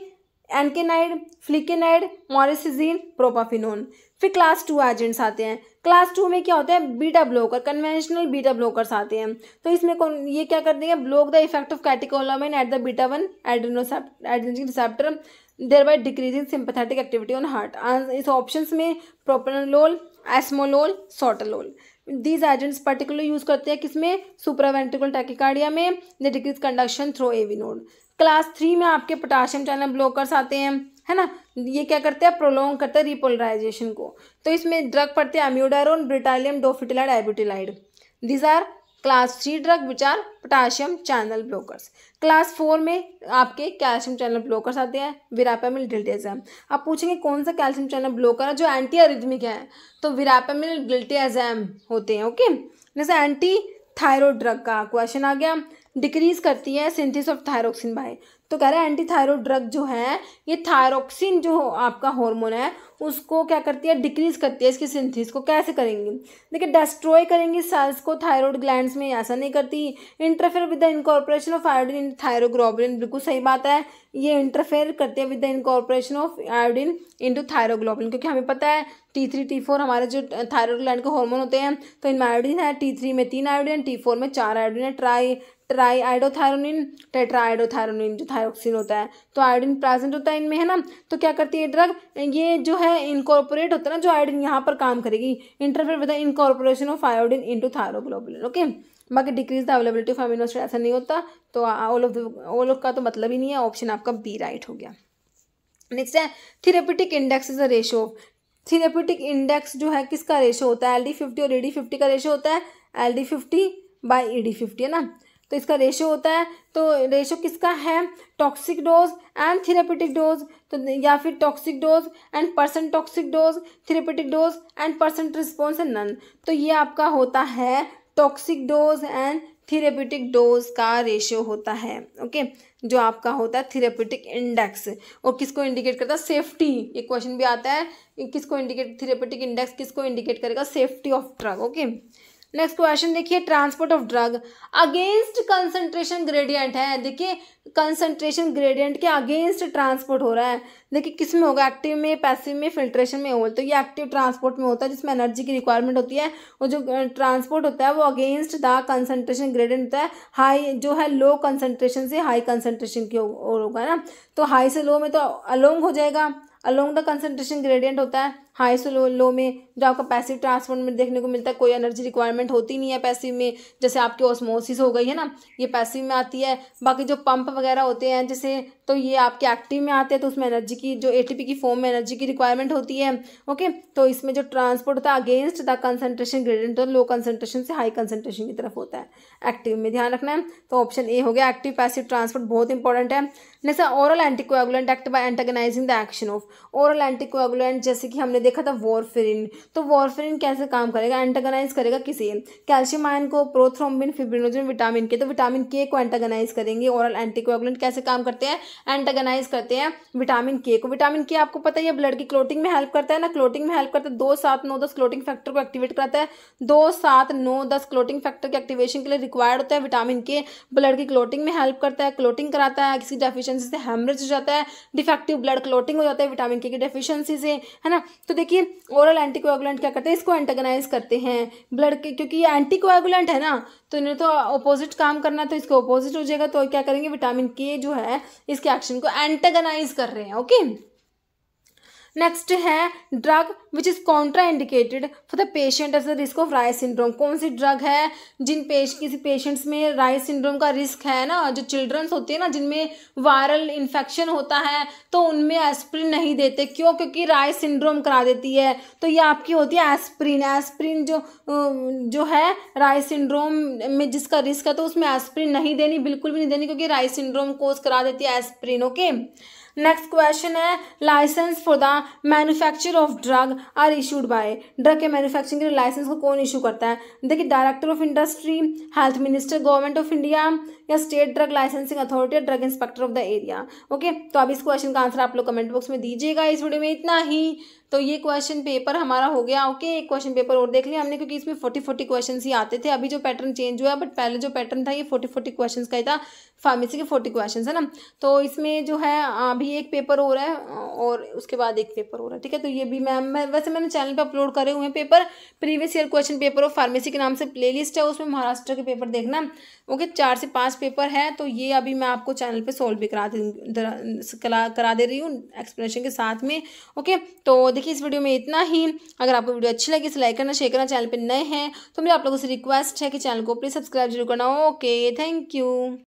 Speaker 1: एनकेनाइड फ्लिकेनाइड मॉरिसजीन प्रोपाफिनोन फिर क्लास टू एजेंट्स आते हैं क्लास टू में क्या होता है beta blocker conventional beta blockers आते हैं तो इसमें कौन ये क्या करते हैं block the effect of catecholamine at the beta one adrenoceptor receptor thereby decreasing sympathetic activity on heart इस ऑप्शन में propranolol esmolol sotalol these agents particular use करते हैं किसमें सुपरावेंटिकल टैकिकार्डिया में the decrease conduction through AV node class three में आपके potassium channel blockers आते हैं है ना ये क्या करते हैं प्रोलोंग करते हैं रिपोलराइजेशन को तो इसमें ड्रग पड़ते हैं amiodarone bretylium dofetilide ibutilide these are class three drug which are potassium channel blockers class four में आपके कैल्शियम चैनल ब्लॉकर्स आते हैं विरापामिल डिल्टेजम आप पूछेंगे कौन सा कैल्शियम चैनल ब्लॉकर है जो एंटी अरिदमिक है तो विरापामिल डिल्टेजम होते हैं ओके जैसे एंटी थायरोड ड्रग का क्वेश्चन आ गया डिक्रीज करती है सिंथिस ऑफ थायरोक्सिन बाय तो कह रहे हैं एंटी थायरोड ड्रग जो है ये थायरोक्सिन जो आपका हार्मोन है उसको क्या करती है डिक्रीज करती है इसकी सिंथिस को कैसे करेंगे देखिए डिस्ट्रॉय करेंगी सेल्स को थायरॉयड ग्लैंड्स में ऐसा नहीं करती interfere with the incorporation of iodine in thyroglobulin बिल्कुल सही बात है ये इंटरफेयर करते हैं with the incorporation of iodine into thyroglobulin क्योंकि हमें पता है टी थ्री टी फोर हमारे जो थायरॉयड ग्लैंड के हॉर्मोन होते हैं तो इनमें आयोडीन है टी थ्री में तीन आयोडीन टी फोर में चार आयोडीन है ट्राई ट्राई आइडोथायरोनिन टेट्राइडोथायरोनिन जो थायरोक्सिन होता है तो आयोडीन प्रेजेंट होता है इनमें है ना तो क्या करती है ड्रग ये जो है इनकॉर्पोरेट होता है ना जो आयोडीन यहाँ पर काम करेगी interfere with incorporation of iodine to thyroglobulin okay बाकी decrease the availability of amino acid ऐसा नहीं होता तो ऑल ऑफ ऑल ऑफ का तो मतलब ही नहीं है ऑप्शन आपका बी राइट हो गया नेक्स्ट है therapeutic index is a ratio of index जो है किसका रेशो होता है एल डी फिफ्टी और ई डी फिफ्टी का रेशो होता है L D fifty by E D fifty है ना तो इसका रेशो होता है तो रेशो किसका है toxic dose and therapeutic dose तो या फिर toxic dose and percent toxic dose therapeutic dose and percent response and none तो ये आपका होता है toxic dose and therapeutic dose का रेशियो होता है ओके जो आपका होता है थेरेपेटिक इंडेक्स और किसको इंडिकेट करता है सेफ्टी ये क्वेश्चन भी आता है किसको इंडिकेट थेरेपेटिक इंडेक्स किसको इंडिकेट करेगा safety of drug okay next question देखिए transport of drug against concentration gradient है देखिए कंसंट्रेशन ग्रेडियंट के अगेंस्ट ट्रांसपोर्ट हो रहा है देखिए किस में होगा एक्टिव में पैसिव में फिल्ट्रेशन में होगा तो ये एक्टिव ट्रांसपोर्ट में होता है जिसमें एनर्जी की रिक्वायरमेंट होती है वो जो ट्रांसपोर्ट होता है वो अगेंस्ट द कंसंट्रेशन ग्रेडियंट होता है हाई जो है लो कंसंट्रेशन से हाई कंसंट्रेशन की होगा ना तो हाई से लो में तो अलोंग हो जाएगा अलोंग द कंसनट्रेशन ग्रेडियंट होता है हाई से लो लो में जो आपका पैसिव ट्रांसपोर्ट में देखने को मिलता है कोई एनर्जी रिक्वायरमेंट होती नहीं है पैसिव में जैसे आपकी ऑस्मोसिस हो गई है ना ये पैसिव में आती है बाकी जो पंप वगैरह होते हैं जैसे तो ये आपके एक्टिव में आते हैं तो उसमें एनर्जी की जो ए की फॉर्म में एनर्जी की रिक्वायरमेंट होती है ओके तो इसमें जो ट्रांसपोर्ट होता है अगेंस्ट द कंसनट्रेशन ग्रेडेंट और लो कंसनट्रेशन से हाई कंसनट्रेशन की तरफ होता है एक्टिव में ध्यान रखना है तो ऑप्शन ए हो गया एक्टिव पैसिव ट्रांसपोर्ट बहुत इंपॉर्टेंट है next oral anticoagulant act by antagonising the action of oral anticoagulant जैसे कि हमने देखा था वॉरफेरिन तो वॉरफेरिन कैसे काम करेगा एंटागनाइज करेगा किसे कैल्शियम आयन को प्रोथ्रोमिन फिब्रिनोजिन विटामिन के तो विटामिन के को एंटागनाइज करेंगे ओरल एंटीकोगुलेंट कैसे काम करते हैं एंटागनाइज करते हैं विटामिन के को विटामिन के आपको पता है ब्लड की क्लोटिंग में हेल्प करता है ना क्लोटिंग में हेल्प करता है दो सात नौ दस क्लोटिंग फैक्टर को एक्टिवेट करता है दो सात नौ दस क्लोटिंग फैक्टर के एक्टिवेशन के लिए रिक्वायर्ड होता है विटामिन के ब्लड की क्लोटिंग में हेल्प करता है क्लोटिंग कराता है किसी डेफिशिएंसी से हेमरेज हो जाता है डिफेक्टिव ब्लड क्लोटिंग हो जाता है विटामिन के की डेफिशिएंसी से है ना तो तो देखिए ओरल एंटीकोएगुलेंट क्या करते हैं इसको एंटेगनाइज करते हैं ब्लड के क्योंकि ये एंटीकोएगुलेंट है ना तो इन्हें तो अपोजिट काम करना है तो इसको अपोजिट हो जाएगा तो क्या करेंगे विटामिन के जो है इसके एक्शन को एंटेगनाइज कर रहे हैं ओके नेक्स्ट है drug which is contraindicated for the patient age the risk of Reye syndrome कौन सी ड्रग है जिन पेश किसी पेशेंट्स में राय सिंड्रोम का रिस्क है ना जो चिल्ड्रंस होते हैं ना जिनमें वायरल इन्फेक्शन होता है तो उनमें एस्प्रिन नहीं देते क्यों क्योंकि राय सिंड्रोम करा देती है तो ये आपकी होती है एस्प्रिन एस्प्रिन जो जो है राय सिंड्रोम में जिसका रिस्क है तो उसमें एस्प्रिन नहीं देनी बिल्कुल भी नहीं देनी क्योंकि राय सिंड्रोम कोर्स करा देती है aspirin okay okay? Next question है licence for the manufacture of drug are issued by drug के मैन्युफैक्चरिंग के लिए लाइसेंस को कौन इशू करता है देखिए director of industry health minister government of India या state drug licensing authority drug inspector of the area okay तो अब इस क्वेश्चन का आंसर आप लोग कमेंट बॉक्स में दीजिएगा इस वीडियो में इतना ही तो ये क्वेश्चन पेपर हमारा हो गया ओके एक क्वेश्चन पेपर और देख लिया हमने क्योंकि इसमें फोर्टी फोर्टी क्वेश्चन ही आते थे अभी जो पैटर्न चेंज हुआ बट पहले जो पैटर्न था ये फोर्टी फोर्टी क्वेश्चन का ही था फार्मेसी के फोर्टी क्वेश्चन है ना तो इसमें जो है अभी एक पेपर हो रहा है और उसके बाद एक पेपर हो रहा है ठीक है तो ये भी मैम मैं वैसे मैंने चैनल पर अपलोड करे हुए हैं paper previous year question paper और फार्मेसी के नाम से प्ले है उसमें महाराष्ट्र के पेपर देखना ओके चार से पाँच पेपर हैं तो ये अभी मैं आपको चैनल पे सॉल्व भी करा दे करा दे रही हूँ एक्सप्लेनेशन के साथ में ओके तो देखिए इस वीडियो में इतना ही अगर आपको वीडियो अच्छी लगी इसे लाइक करना शेयर करना चैनल पर नए हैं तो मेरे आप लोगों से रिक्वेस्ट है कि चैनल को प्लीज़ सब्सक्राइब जरूर करना ओके थैंक यू